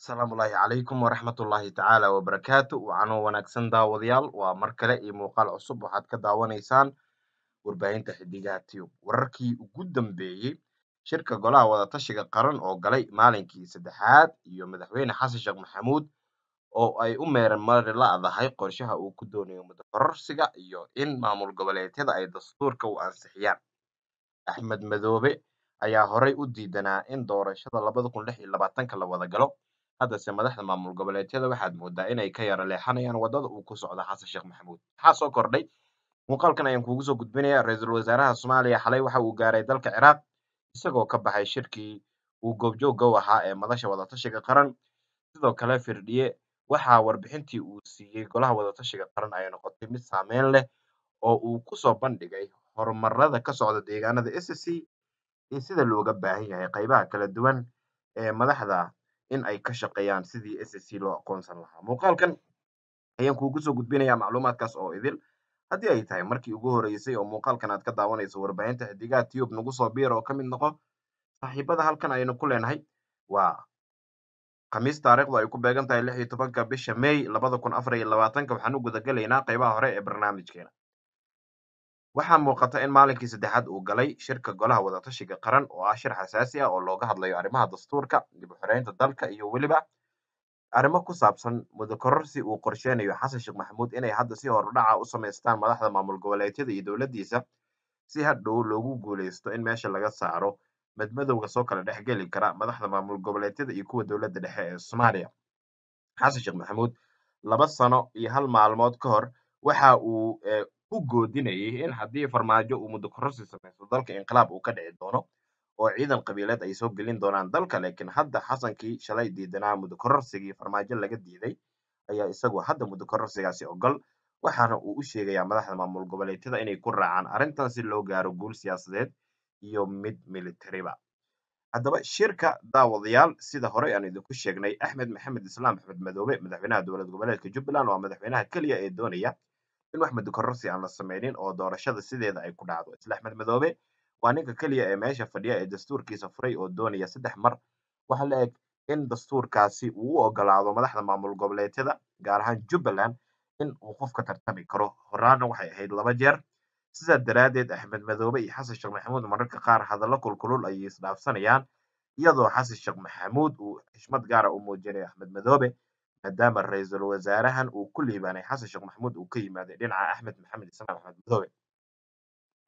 asalaamullaahi calaykum waraxmatullaahi tacaala wabarakaatu wacanoo wanaagsan daawadayaal waa mar kale iyo muuqaal cusub waxaad ka daawanaysaan warbaahinta xidigaha tiyub wararkii ugu dambeeyey shirka golaha wadatashiga qaran oo galay maalinkii saddexaad iyo madaxweyne xasan sheekh maxamuud oo ay u meeran mari la qorshaha uu ku doonayo mudaqororsiga iyo in maamul goboleedyada ay dastuurka u ansixiyaan axmed madoobe ayaa horay u diidanaa in doorashada labada kun lix iyo labaatanka la wada Haddase madaxda maamul goboleedyada waxaad moodaa inay ka yara leexanayaan waddada uu ku socdo xasan sheekh maxamuud maxaa soo kordhay muuqaalkan ayaan kuugu soo gudbinayaa ra-iisul wasaaraha soomaaliya xalay waxa uu gaaray dalka ciraaq isagoo ka baxay shirkii uu goobjoogga u ahaa ee madasha wadatashiga qaran sidoo kale firdhiye waxaa warbixintii uu siiyey golaha wadatashiga qaran ay noqotay mid saameyn leh oo uu kusoo bandhigay horumarada ka socda deegaanada sc iyo sida looga baahan yahay qaybaha kala duwan ee madaxda in ay ka shaqeeyaan sidii ssc loo aqoonsan lahaa muuqaalkan ayaan kuugu soo gudbinayaa macluumaadkaas oo idil haddii ay tahay markii ugu horeysay oo muuqaalkan aad ka daawanayso warbaahinta xidigaa tiyub nagu soo biir oo ka mid noqo saaxiibada halkan aynu ku leenahay waa khamiis taariikhdu ay ku beegan tahay lix iyo tobanka bisha may labada kun afar iyo labaatanka waxaan u guda qaybaha hore ee barnaamijkeena waxaa muuqata in maalinkii saddexaad uu galay shirka golaha wadatashiga qaran oo ah shir xasaasi ah oo looga hadlayo arrimaha dastuurka dib u dalka iyo weliba arrimo ku saabsan mudakororsi uu qorsheynayo xasan sheekh maxamuud inay hadda si horudhaca u samaystaan madaxda maamul goboleedyada iyo dowladdiisa si hadhow loogu guuleysto in meesha laga saaro madmadowga soo kala dhexgeli kara madaxda maamul goboleedyada iyo kuwa dowladda dhexe ee soomaaliya xasan sheekh maxamuud laba sano iyo hal maalmood ka hor waxa uu eh, ku goodinayay in haddii farmaajo uu muddo kororsi dalka inqilaab uu ka dhici doono oo ciidan qabiileed ay soo gelin doonaan dalka laakiin hadda xasankii shalay diidanaa muddokororsigii farmaajo laga diiday ayaa isagu hadda muddo ogol waxaana uu u sheegayaa madaxda maamul goboleedyada inay ku raacaan arrintan si loo gaaro guul siyaasadeed iyo mid militariba haddaba shirka daawadayaal sida horey aan idinku sheegnay axmed maxamed islaam axmed madoobe madaxweynaha dowlad goboleedka jubbaland waa madaxweynaha keliya ee doonaya in wax madakororsi aan la sameynin oo doorashada sideeda ay ku dhacdo isla axmed madoobe waa ninka keliya ee meesha fadhiya ee dastuurkiisa furay oo doonaya saddex mar waxaa la eg in dastuurkaasi uu u ogolaado madaxda maamul goboleedyada gaar ahaan jubbaland in uu qofka tartami karo horaana waxay ahayd laba jeer sidaa daraaddeed axmed madoobe iyo xasan sheekh maxamuud mararka qaar hadallo kulkulul ayay isdhaafsanayaan iyadoo xasan sheekh maxamuud uu xishmad gaara ah u muujinay axmed madoobe maadaama ra-iisul wasaarahan uu ku liibaanay xasan sheekh maxamuud uu ka yimaaday dhinaca axmed maxamed islaan axmed madoobe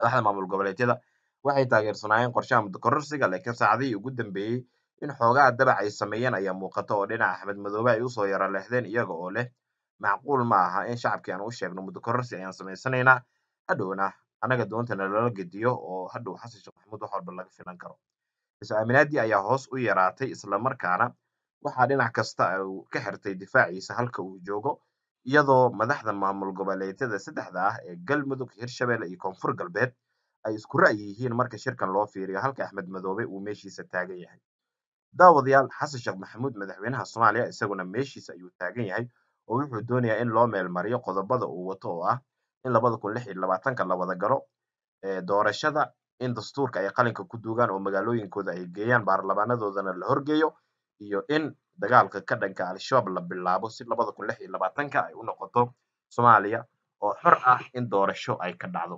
madaxda maamul goboleedyada waxay taageersanaayeen qorshaha muddokororsiga laakiin saacadihii ugu dambeeyey in xoogaha dabac ay sameeyeen ayaa muuqata oo dhinaca axmed madoobe ay usoo yaro leexdeen iyaga oo leh macquul ma aha in shacabkii aan u sheegno muddokororsi ayaan samaysanaynaa hadhowna annaga doontana lala gediyo oo hadhow xasan sheekh maxamuud wax walba laga filan karo is-aaminaadii ayaa hoos u yaraatay islamarkaana waxaa dhinac kasta ka xirtay difaaciisa halka uu joogo iyadoo madaxda maamul goboleedyada saddexda ah ee galmudug hirshabelle iyo koonfur galbeed ay isku ra'yi yihiin marka shirkan loo fiiriyo halka axmed madoobe uu meeshiisa taagan yahay daawadayaal xasan sheekh maxamuud madaxweynaha soomaaliya isaguna meeshiisa ayuu taagan yahay oo wuxuu doonayaa in loo meelmariyo qodobada uu wato oo ah in labada kun lix iyo labaatanka la wada galo doorashada in dastuurka ay qalinka ku duugaan oo magaalooyinkooda ay geeyaan baarlamaanadoodana la horgeeyo iyo in dagaalka ka dhanka al-shabaab la bilaabo si labada kun lix iyo labaatanka ay u noqoto soomaaliya oo xor ah in doorasho ay ka dhacdo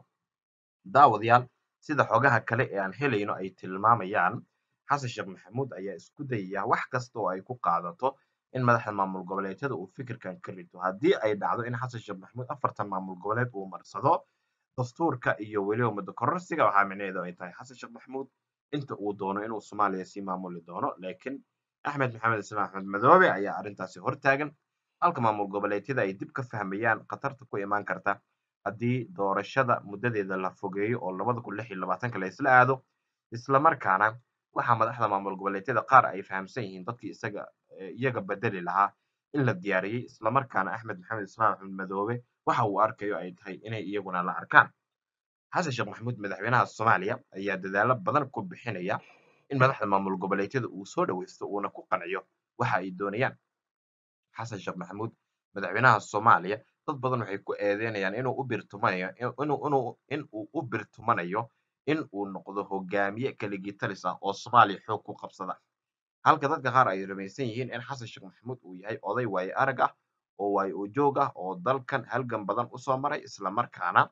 daawadayaal sida xogaha kale ee aan helayno ay tilmaamayaan xasan sheekh maxamuud ayaa isku dayaya wax kasta oo ay ku qaadato in madaxda maamul goboleedyada uu fikirkan ka rito haddii ay dhacdo in xasan sheekh maxamuud afartan maamul goboleed uu marsado dastuurka iyo weliba muddo kororsiga ah waxaa micnaheedu ay tahay xasan sheekh maxamuud inta uu doono inuu soomaaliya sii maamuli doono laakiin axmed maxamed ismaan axmed madoobe ayaa arrintaasi hortaagan halka maamul goboleedyada ay dib ka fahmayaan khatarta ku imaan karta haddii doorashada muddadeeda la fogeeyo oo labada kun lix iyo labaatanka la isla aado islamarkaana waxaa madaxda maamul goboleedyada qaar ay fahamsan yihiin dadkii isaga eh, iyaga bedeli lahaa in la diyaariyey islamarkaana axmed maxamed ismaan axmed madoobe waxa uu arkayo ay tahay inay iyaguna la arkaan xasan sheekh maxamuud madaxweynaha soomaaliya ayaa dadaalo badan ku bixinaya in madaxda maamul goboleedyada uu soo dhoweysto uuna ku qanciyo waxa ay doonayaan xasan sheekh maxamuud madaxweynaha soomaaliya dad badan waxay ku eedeynayaan inuu u birtumanayo in uu u birtumanayo in uu noqdo hogaamiye kaligitalis ah oo soomaaliya xoog ku qabsada halka dadka qaar ay rumaysan yihiin in xasan sheekh maxamuud uu yahay oday waaye arag ah oo waayo ujoog ah oo dalkan halgan badan usoo maray islamarkaana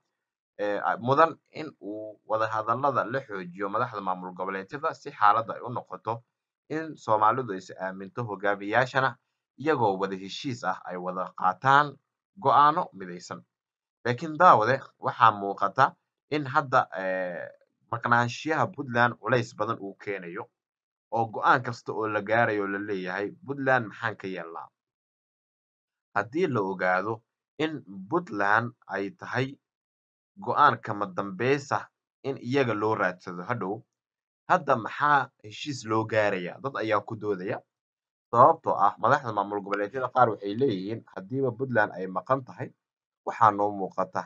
mudan in uu wadahadalada la xoojiyo madaxda maamul goboleedyada si xaalada ay u noqoto in soomaalidu is aaminto hogaamiyaashana iyagoo wada heshiis ah ay wada qaataan go'aano midaysan laakiin daawade waxaa muuqata in hadda maqnaanshiyaha puntland culays badan uu keenayo oo go'aan kasta oo la gaarayo la leeyahay puntland maxaan ka yeelnaa haddii la ogaado in puntland ay tahay go'aan kama dambaysa in iyaga loo raadsado hadhow hadda maxaa heshiis loo gaarayaa dad ayaa ku doodaya sababtoo ah madaxda maamul goboleedyada qaar waxay leeyihiin haddiiba puntland ay maqan tahay waxaa noo muuqata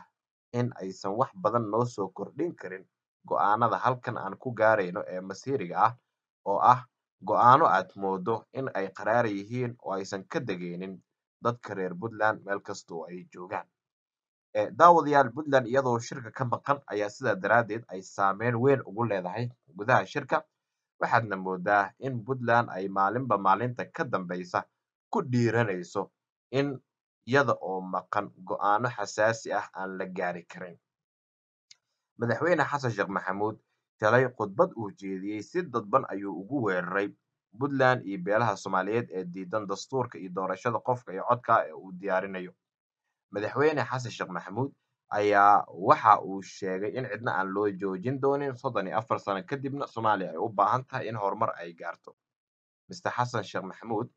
in aysan wax badan noo soo kordhin karin go'aanada halkan aan ku gaarayno ee masiiriga ah oo ah go'aano aad moodo in ay qaraar yihiin oo aysan ka degaynin dadka reer puntland meel kastoo ay joogaan daawadayaal puntland iyadoo shirka ka maqan ayaa sidaa daraadeed ay saameyn weyn ugu leedahay gudaha shirka waxaadna moodaa in puntland ay maalinba maalinta ka dambeysa ku dhiiranayso in iyada oo maqan go-aano xasaasi ah aan la gaari karin madaxweyne xasan sheekh maxamuud talay khudbad uu jeediyey si dadban ayuu ugu weeraray puntland iyo beelaha soomaaliyeed ee diidan dastuurka iyo doorashada qofka iyo codka ah ee uu diyaarinayo madaxweyne xasan sheekh maxamuud ayaa waxa uu sheegay in cidna aan loo joojin doonin soddon iyo afar sano kadibna soomaaliya ay u baahan tahay in horumar ay gaarto mister xasan sheekh maxamuud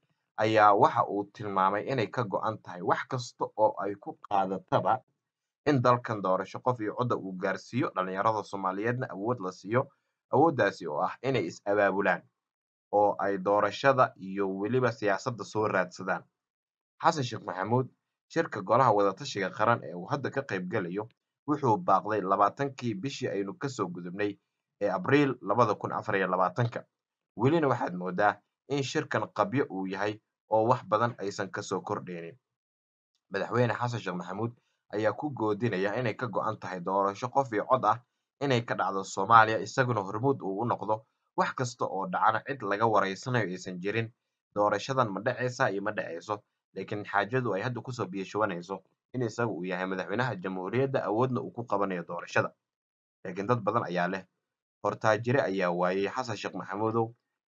ayaa waxa uu tilmaamay inay ka go'an tahay wax kasta oo ay ku qaadataba in dalkan doorasho qof iyo codda uu gaarsiiyo dhallinyarada soomaaliyeedna awood la siiyo awooddaasi oo ah inay is abaabulaan oo ay doorashada iyo weliba siyaasadda soo raadsadaan xasan sheekh maxamuud shirka golaha wadatashiga qaran ee uu hadda ka qaybgalayo wuxuu baaqday labaatankii bishii aynu kasoo gudubnay ee abriil labada kun afar iyo labaatanka welina waxaad moodaa in shirkan qabyo uu yahay oo wax badan aysan kasoo kordheynin madaxweyne xasan sheekh maxamuud ayaa ku goodinaya inay ka go'an tahay doorasho qof iyo cod ah inay ka dhacdo soomaaliya isaguna hormuud uu u noqdo wax kasta oo dhacana cid laga waraysanayo aysan jirin doorashadan ma dhaceysa iyo ma dhaceyso laakiin xaajadu ay hadda kusoo biyashubanayso in isaga uu yahay madaxweynaha jamhuuriyadda awoodna uu ku qabanayo doorashada laakiin dad badan ayaa leh hortaajire ayaa waayey xasan sheekh maxamuudow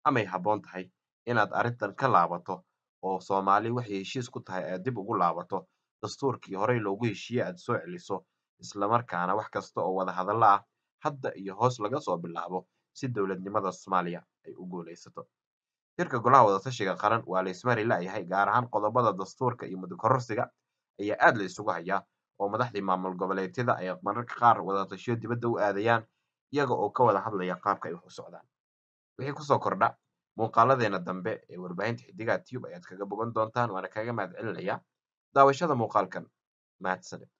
amay habboon tahay inaad arrintan ka laabato oo soomaali waxay heshiis ku tahay aad dib ugu laabato dastuurkii horey loogu heshiiyey aad soo celiso islamarkaana wax kasta oo wada hadallo ah hadda iyo hoos laga soo bilaabo si dowladnimada soomaaliya ay u guulaysato shirka golaha wadatashiga qaran waa laysmari la'yahay gaar ahaan qodobada dastuurka iyo mudakororsiga ayaa aad la isugu hayaa oo madaxdii maamul goboleedyada ay mararka qaar wadatashiyo dibadda u aadayaan iyaga oo ka wada hadlaya qaabka ay wax u socdaan wixii kusoo kordha muuqaaladeena dambe ee warbaahinta xidigaa tube ayaad kaga bogan doontaan waana kaga mahad celinayaa daawashada muuqaalkan maadsaned